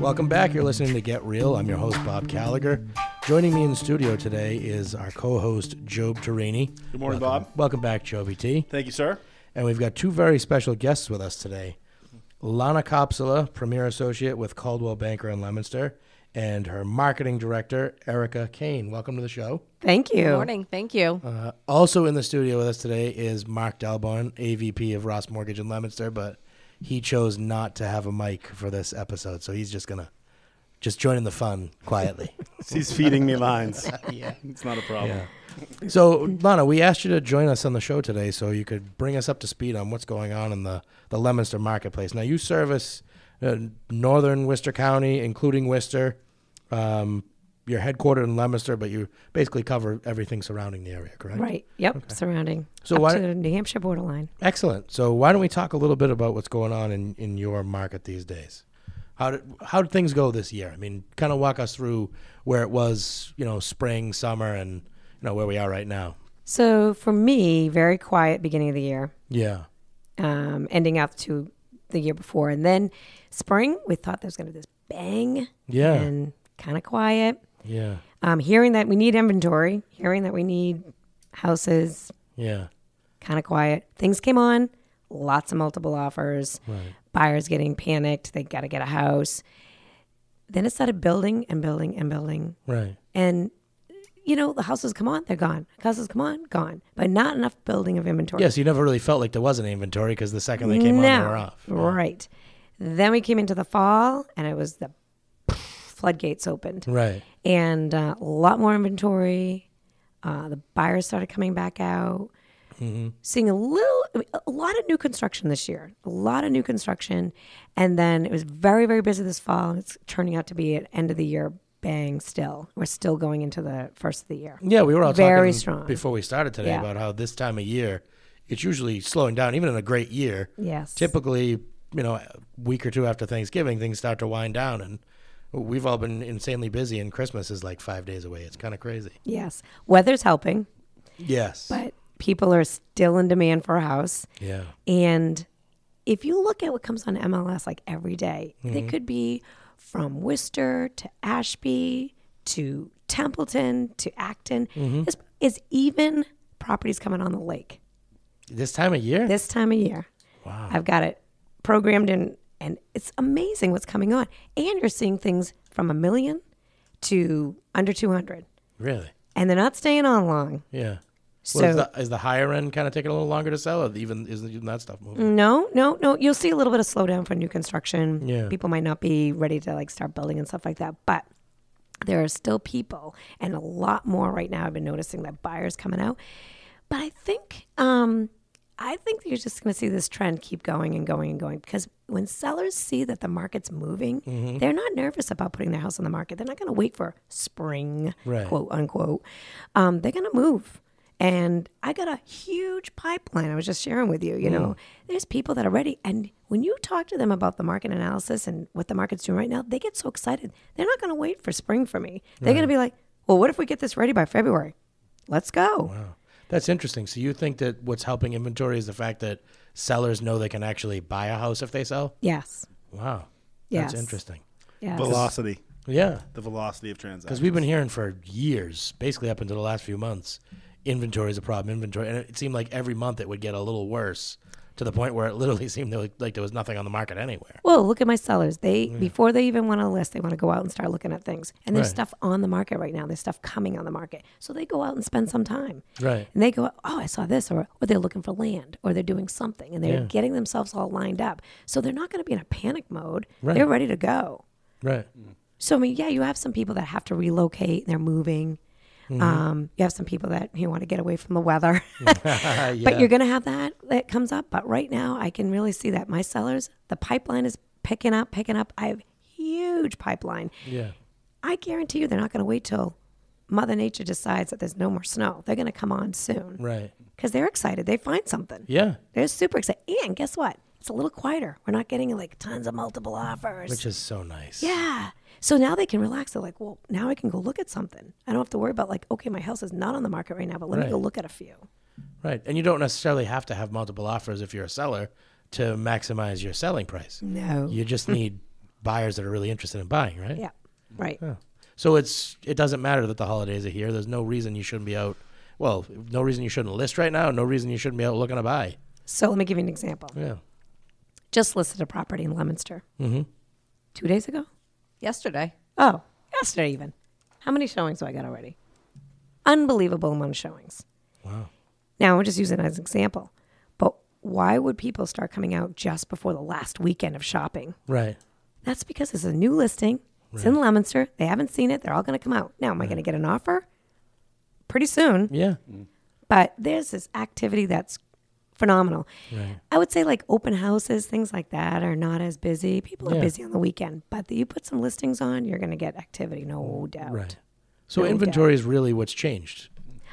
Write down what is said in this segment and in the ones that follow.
Welcome back. You're listening to Get Real. I'm your host, Bob Callagher. Joining me in studio today is our co host, Job Tarini. Good morning, welcome, Bob. Welcome back, Joby T. Thank you, sir. And we've got two very special guests with us today Lana Capsula, Premier Associate with Caldwell Banker in Leominster, and her Marketing Director, Erica Kane. Welcome to the show. Thank you. Good morning. Thank you. Uh, also in the studio with us today is Mark Delborn, AVP of Ross Mortgage in Leominster, but he chose not to have a mic for this episode, so he's just gonna just join in the fun quietly. he's feeding me lines. yeah, it's not a problem. Yeah. So, Lana, we asked you to join us on the show today, so you could bring us up to speed on what's going on in the the Leominster marketplace. Now, you service uh, northern Worcester County, including Worcester, um, you're headquartered in Leominster, but you basically cover everything surrounding the area, correct? Right. Yep. Okay. Surrounding. So why to the New Hampshire borderline. Excellent. So why don't we talk a little bit about what's going on in, in your market these days? How did how did things go this year? I mean, kind of walk us through where it was, you know, spring, summer, and you know where we are right now. So for me, very quiet beginning of the year. Yeah. Um, ending up to the year before, and then spring we thought there was going to be this bang. Yeah. And kind of quiet. Yeah. Um, hearing that we need inventory, hearing that we need houses. Yeah. Kind of quiet. Things came on, lots of multiple offers. Right. Buyers getting panicked. They got to get a house. Then it started building and building and building. Right. And you know, the houses come on, they're gone. Houses come on, gone. But not enough building of inventory. Yes, yeah, so you never really felt like there was an inventory because the second they came no. on, they were off. Yeah. Right. Then we came into the fall and it was the floodgates opened. Right. And uh, a lot more inventory. Uh, the buyers started coming back out. Mm-hmm. Seeing a little, I mean, a lot of new construction this year, a lot of new construction. And then it was very, very busy this fall. And it's turning out to be an end of the year bang still. We're still going into the first of the year. Yeah, we were all very strong. before we started today yeah. about how this time of year it's usually slowing down, even in a great year. Yes. Typically, you know, a week or two after Thanksgiving, things start to wind down and we've all been insanely busy, and Christmas is like five days away. It's kind of crazy. Yes, weather's helping. Yes, but people are still in demand for a house. Yeah, and if you look at what comes on MLS like every day, mm-hmm. it could be from Worcester to Ashby to Templeton to Acton. Mm-hmm. is even properties coming on the lake. This time of year? This time of year. Wow. I've got it programmed in and it's amazing what's coming on. And you're seeing things from a million to under 200. Really? And they're not staying on long. Yeah. So well, is, the, is, the, higher end kind of taking a little longer to sell, or even is that stuff moving? No, no, no. You'll see a little bit of slowdown for new construction. Yeah. People might not be ready to like start building and stuff like that, but there are still people, and a lot more right now. I've been noticing that buyers coming out, but I think um, I think you're just going to see this trend keep going and going and going because when sellers see that the market's moving, mm-hmm. they're not nervous about putting their house on the market. They're not going to wait for spring, right. quote unquote. Um, they're going to move. And I got a huge pipeline I was just sharing with you. You mm. know, there's people that are ready. And when you talk to them about the market analysis and what the market's doing right now, they get so excited. They're not going to wait for spring for me. They're right. going to be like, well, what if we get this ready by February? Let's go. Wow. That's interesting. So you think that what's helping inventory is the fact that sellers know they can actually buy a house if they sell? Yes. Wow. Yes. That's interesting. Yes. Velocity. Yeah. The velocity of transactions. Because we've been hearing for years, basically up until the last few months, inventory is a problem, inventory. And it seemed like every month it would get a little worse to the point where it literally seemed like, there was nothing on the market anywhere. Well, look at my sellers. They yeah. before they even want to list, they want to go out and start looking at things. And there's right. stuff on the market right now. There's stuff coming on the market. So they go out and spend some time. Right. And they go, oh, I saw this, or or they're looking for land, or they're doing something, and they're yeah. getting themselves all lined up. So they're not going to be in a panic mode. Right. They're ready to go. Right. So I mean, yeah, you have some people that have to relocate. They're moving. Mm-hmm. Um, you have some people that you want to get away from the weather, yeah. but you're going to have that that comes up. But right now, I can really see that my sellers, the pipeline is picking up, picking up. I have huge pipeline. Yeah, I guarantee you, they're not going to wait till Mother Nature decides that there's no more snow. They're going to come on soon, right? Because they're excited. They find something. Yeah, they're super excited. And guess what? It's a little quieter. We're not getting like tons of multiple offers. Which is so nice. Yeah. So now they can relax. They're like, well, now I can go look at something. I don't have to worry about like, okay, my house is not on the market right now, but let right. me go look at a few. Right. And you don't necessarily have to have multiple offers if you're a seller to maximize your selling price. No. You just need buyers that are really interested in buying, right? Yeah. Right. So it's it doesn't matter that the holidays are here. There's no reason you shouldn't be out. Well, no reason you shouldn't list right now. No reason you shouldn't be out looking to buy. So let me give you an example. Yeah just listed a property in Leominster. Mm-hmm. Two days ago? Yesterday. Oh, yesterday even. How many showings do I got already? Unbelievable amount of showings. Wow. Now, I'm just using it as an example. But why would people start coming out just before the last weekend of shopping? Right. That's because it's a new listing. It's right. in Leominster. They haven't seen it. They're all going to come out. Now, am right. I going to get an offer? Pretty soon. Yeah. But there's this activity that's phenomenal. Right. I would say like open houses, things like that are not as busy. People yeah. are busy on the weekend, but you put some listings on, you're going to get activity, no doubt. Right. So no inventory doubt. is really what's changed.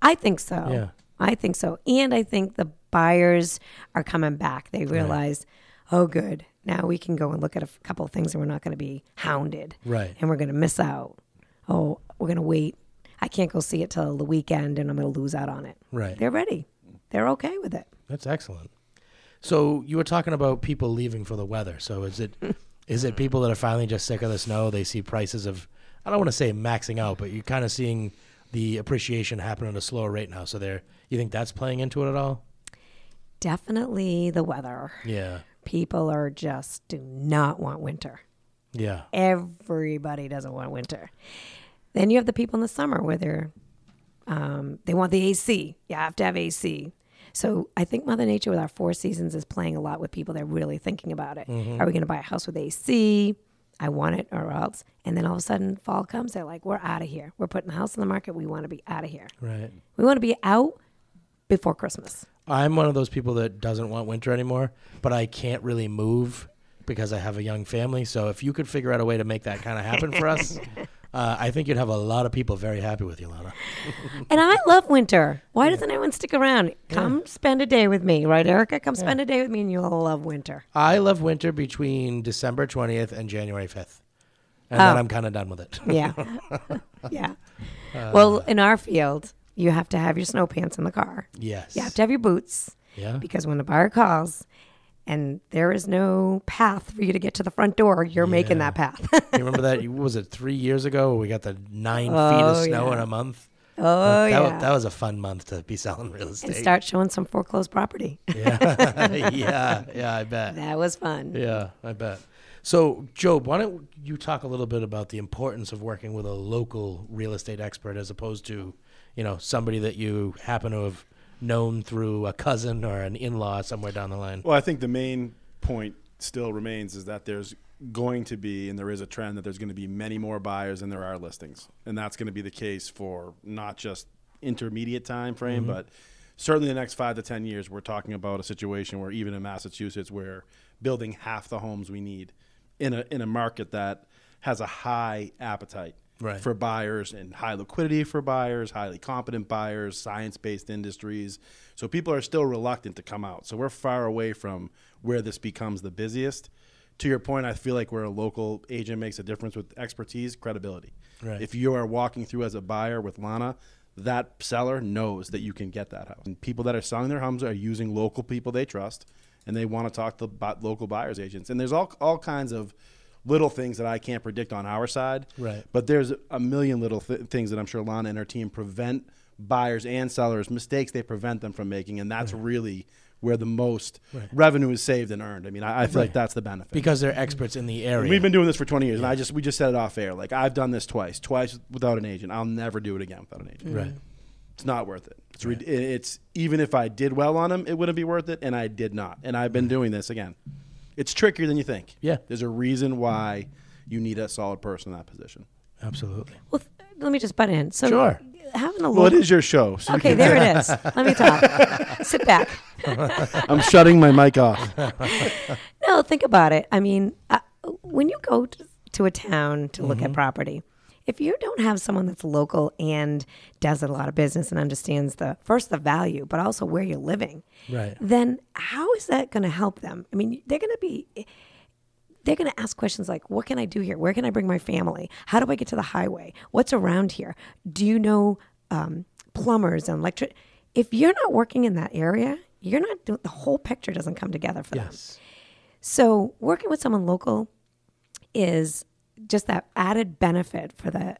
I think so. Yeah. I think so. And I think the buyers are coming back. They realize, right. oh, good. Now we can go and look at a couple of things and we're not going to be hounded. Right. And we're going to miss out. Oh, we're going to wait. I can't go see it till the weekend and I'm going to lose out on it. Right. They're ready they're okay with it. That's excellent. So you were talking about people leaving for the weather. So is it is it people that are finally just sick of the snow? They see prices of I don't want to say maxing out, but you're kind of seeing the appreciation happen at a slower rate now. So there, you think that's playing into it at all? Definitely the weather. Yeah. People are just do not want winter. Yeah. Everybody doesn't want winter. Then you have the people in the summer where they're um, they want the AC. You have to have AC. So I think Mother Nature with our four seasons is playing a lot with people. They're really thinking about it. Mm-hmm. Are we going to buy a house with AC? I want it or else. And then all of a sudden, fall comes. They're like, we're out of here. We're putting the house on the market. We want to be out of here. Right. We want to be out before Christmas. I'm one of those people that doesn't want winter anymore, but I can't really move because I have a young family. So if you could figure out a way to make that kind of happen for us, uh, I think you'd have a lot of people very happy with you, Lana. and I love winter. Why yeah. doesn't anyone stick around? Come yeah. spend a day with me, right, Erica? Come spend a day with me, and you'll love winter. I love winter between December 20th and January 5th. And oh. then I'm kind of done with it. yeah. yeah. Uh, well, in our field, you have to have your snow pants in the car. Yes. You have to have your boots. Yeah. Because when the buyer calls, and there is no path for you to get to the front door. You're yeah. making that path. you remember that? was it three years ago? We got the nine oh, feet of snow yeah. in a month. Oh, that, yeah. Was, that was a fun month to be selling real estate. And start showing some foreclosed property. yeah. yeah. Yeah. I bet. That was fun. Yeah. I bet. So, Job, why don't you talk a little bit about the importance of working with a local real estate expert as opposed to, you know, somebody that you happen to have known through a cousin or an in-law somewhere down the line. Well, I think the main point still remains is that there's going to be and there is a trend that there's going to be many more buyers than there are listings and that's going to be the case for not just intermediate time frame mm-hmm. but certainly the next five to ten years we're talking about a situation where even in massachusetts we're building half the homes we need in a, in a market that has a high appetite right. for buyers and high liquidity for buyers, highly competent buyers, science based industries. So people are still reluctant to come out. So we're far away from where this becomes the busiest. To your point, I feel like where a local agent makes a difference with expertise, credibility. Right. If you are walking through as a buyer with Lana, that seller knows that you can get that house. And people that are selling their homes are using local people they trust and they want to talk to local buyers agents. And there's all all kinds of little things that I can't predict on our side. Right. But there's a million little th- things that I'm sure Lana and her team prevent buyers and sellers mistakes they prevent them from making, and that's right. really where the most right. revenue is saved and earned. I mean, I, I feel right. like that's the benefit because they're experts in the area. We've been doing this for 20 years, yeah. and I just we just said it off air. Like I've done this twice, twice without an agent. I'll never do it again without an agent. Right. It's not worth it. It's, re- it's even if I did well on them, it wouldn't be worth it, and I did not. And I've been doing this again it's trickier than you think. Yeah. There's a reason why you need a solid person in that position. Absolutely. Well, let me just butt in. So sure. Having a What is your show. So okay, you there it is. Let me talk. Sit back. I'm shutting my mic off. no, think about it. I mean, uh, when you go to, to a town to mm -hmm. look at mm-hmm. property, if you don't have someone that's local and does a lot of business and understands the first the value, but also where you're living, right? Then how is that going to help them? I mean, they're going to be they're going to ask questions like, "What can I do here? Where can I bring my family? How do I get to the highway? What's around here? Do you know um, plumbers and electric?" If you're not working in that area, you're not doing the whole picture doesn't come together for yes. them. So working with someone local is just that added benefit for the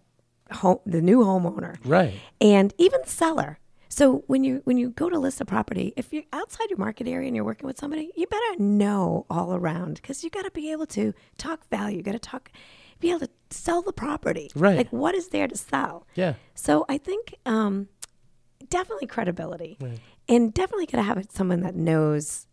home, the new homeowner, right? And even seller. So when you when you go to list a property, if you're outside your market area and you're working with somebody, you better know all around because you got to be able to talk value. You got to talk, be able to sell the property, right? Like what is there to sell? Yeah. So I think um, definitely credibility, right. and definitely got to have someone that knows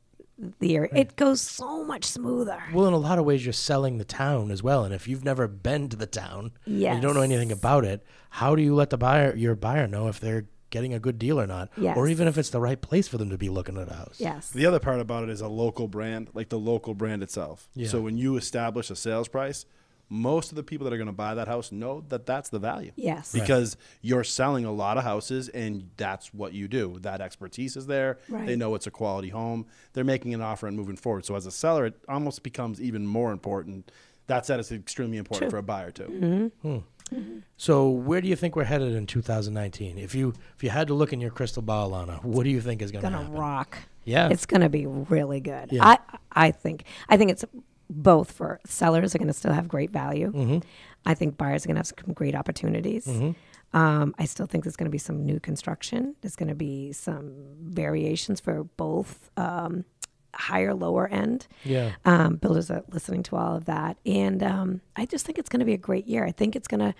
the area. Right. It goes so much smoother. Well, in a lot of ways, you're selling the town as well. And if you've never been to the town, yeah, you don't know anything about it. How do you let the buyer, your buyer, know if they're getting a good deal or not, yes. or even if it's the right place for them to be looking at a house. Yes. The other part about it is a local brand, like the local brand itself. Yeah. So when you establish a sales price, most of the people that are going to buy that house know that that's the value. Yes. Right. Because you're selling a lot of houses and that's what you do. That expertise is there. Right. They know it's a quality home. They're making an offer and moving forward. So as a seller, it almost becomes even more important. That said, it's extremely important True. for a buyer too. Mm-hmm. Hmm. hmm So where do you think we're headed in 2019? If you if you had to look in your crystal ball, Lana, what do you think is going to happen? Going to rock. Yeah, it's going to be really good. Yeah. I I think I think it's both for sellers are going to still have great value. Mm-hmm. I think buyers are going to have some great opportunities. Mm-hmm. Um, I still think there's going to be some new construction. There's going to be some variations for both um, higher, lower end. Yeah. Um, builders are listening to all of that, and um, I just think it's going to be a great year. I think it's going to.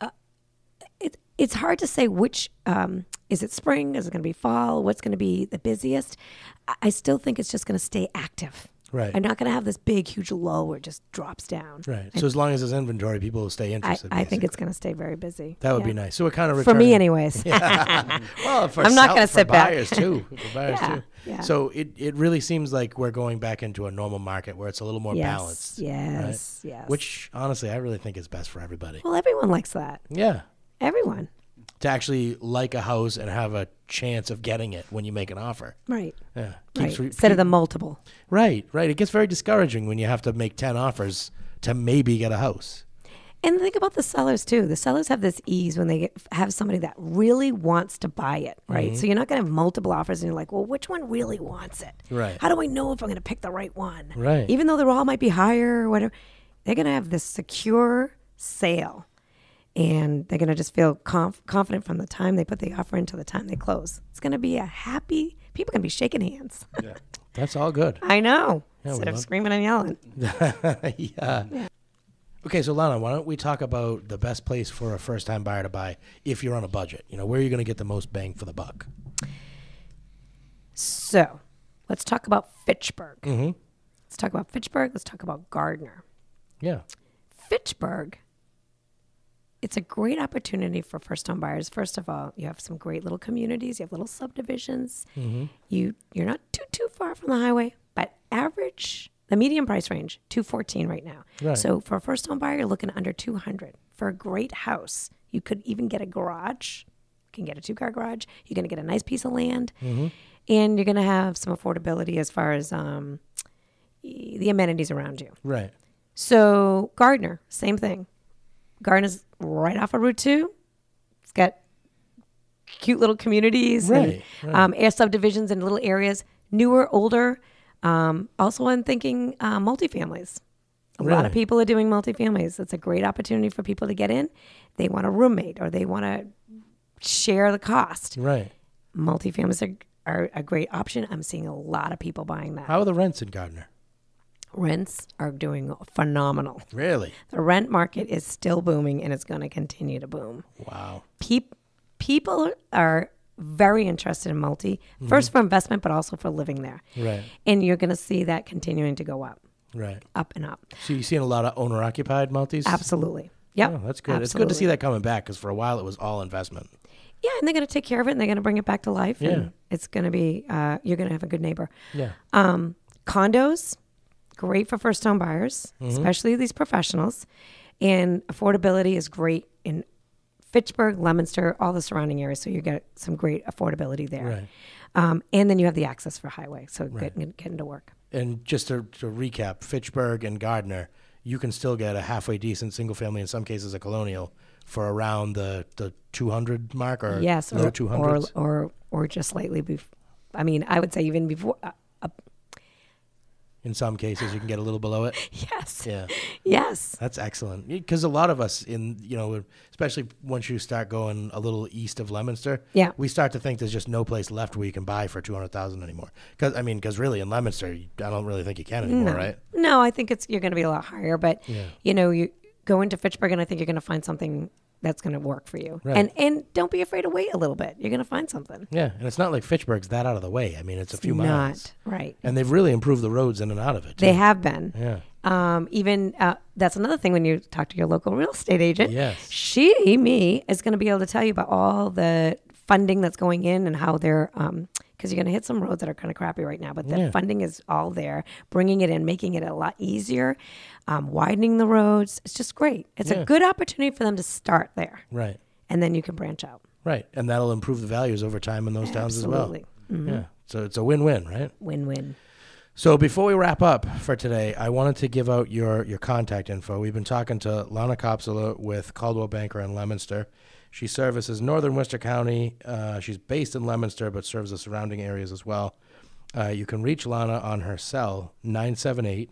Uh, it, it's hard to say which um, is it spring is it going to be fall what's going to be the busiest i still think it's just going to stay active Right. I'm not going to have this big, huge low where it just drops down. Right. so as long as there's inventory, people will stay interested. I, I think it's going to stay very busy. That would yeah. be nice. So it kind of for me, anyways. yeah. well, for I'm not going to sit buyers back. Too, for buyers yeah. too. Yeah. So it, it really seems like we're going back into a normal market where it's a little more yes. balanced. Yes. Right? Yes. Which honestly, I really think is best for everybody. Well, everyone likes that. Yeah. Everyone to actually like a house and have a chance of getting it when you make an offer. Right. Yeah. Keeps right. Re- Instead keep, of the multiple. Right, right. It gets very discouraging when you have to make 10 offers to maybe get a house. And think about the sellers too. The sellers have this ease when they get, have somebody that really wants to buy it, right? Mm-hmm. So you're not going to have multiple offers and you're like, well, which one really wants it? Right. How do I know if I'm going to pick the right one? Right. Even though they're all might be higher or whatever, they're going to have this secure sale and they're going to just feel conf- confident from the time they put the offer until the time they close. It's going to be a happy, people going to be shaking hands. yeah, that's all good. I know. Yeah, Instead of screaming and yelling. yeah. yeah. Okay, so Lana, why don't we talk about the best place for a first time buyer to buy if you're on a budget? You know, where are you going to get the most bang for the buck? So let's talk about Fitchburg. Mm-hmm. Let's talk about Fitchburg. Let's talk about Gardner. Yeah. Fitchburg it's a great opportunity for first home buyers. First of all, you have some great little communities, you have little subdivisions. Mm-hmm. You you're not too too far from the highway, but average the median price range 214 right now. Right. So for a first home buyer, you're looking under 200 for a great house. You could even get a garage. You can get a two car garage. You're going to get a nice piece of land, mm-hmm. and you're going to have some affordability as far as um, the amenities around you. Right. So Gardner, same thing. Garden is right off of Route 2. It's got cute little communities right, and right. Um, air subdivisions and little areas, newer, older. Um, also, I'm thinking uh, multifamilies. A really? lot of people are doing multifamilies. It's a great opportunity for people to get in. They want a roommate or they want to share the cost. Right. Multifamilies are, are a great option. I'm seeing a lot of people buying that. How are the rents in Gardner? rents are doing phenomenal. Really? The rent market is still booming and it's going to continue to boom. Wow. people are very interested in multi, mm-hmm. first for investment, but also for living there. Right. And you're going to see that continuing to go up. Right. Up and up. So you're seeing a lot of owner occupied multis? Absolutely. Yeah. Oh, that's good. Absolutely. It's good to see that coming back because for a while it was all investment. Yeah, and they're going to take care of it and they're going to bring it back to life. Yeah. it's going to be, uh, you're going to have a good neighbor. Yeah. Um, condos great for first time buyers, mm-hmm. especially these professionals. And affordability is great in Fitchburg, Leominster, all the surrounding areas. So you get some great affordability there. Right. Um, and then you have the access for highway. So right. getting, getting to work. And just to, to recap, Fitchburg and Gardner, you can still get a halfway decent single family, in some cases a colonial, for around the, the 200 mark or yes, low or, 200s? Or, or, or just slightly before. I mean, I would say even before, uh, in some cases you can get a little below it yes yeah yes that's excellent because a lot of us in you know especially once you start going a little east of leominster yeah we start to think there's just no place left where you can buy for 200000 anymore because i mean because really in leominster i don't really think you can anymore no. right no i think it's you're going to be a lot higher but yeah. you know you go into fitchburg and i think you're going to find something that's going to work for you. Right. And and don't be afraid to wait a little bit. You're going to find something. Yeah, and it's not like Fitchburg's that out of the way. I mean, it's, a few miles. right. And they've really improved the roads in and out of it. Too. They have been. Yeah. Um, even uh, that's another thing when you talk to your local real estate agent. Yes. She, me, is going to be able to tell you about all the funding that's going in and how they're um, because you're going to hit some roads that are kind of crappy right now, but the yeah. funding is all there, bringing it in, making it a lot easier, um, widening the roads. It's just great. It's yeah. a good opportunity for them to start there. Right. And then you can branch out. Right. And that'll improve the values over time in those towns Absolutely. as well. Mm-hmm. Yeah. So it's a win win, right? Win win. So before we wrap up for today, I wanted to give out your your contact info. We've been talking to Lana Copsula with Caldwell Banker in Leominster. She services northern Worcester County. Uh, she's based in Leominster, but serves the surrounding areas as well. Uh, you can reach Lana on her cell, 978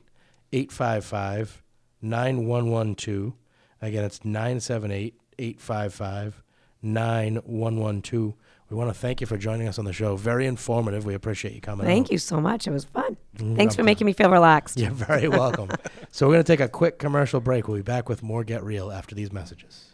855 9112. Again, it's 978 855 9112. We want to thank you for joining us on the show. Very informative. We appreciate you coming. Thank out. you so much. It was fun. Mm-hmm. Thanks for making me feel relaxed. You're very welcome. so, we're going to take a quick commercial break. We'll be back with more Get Real after these messages.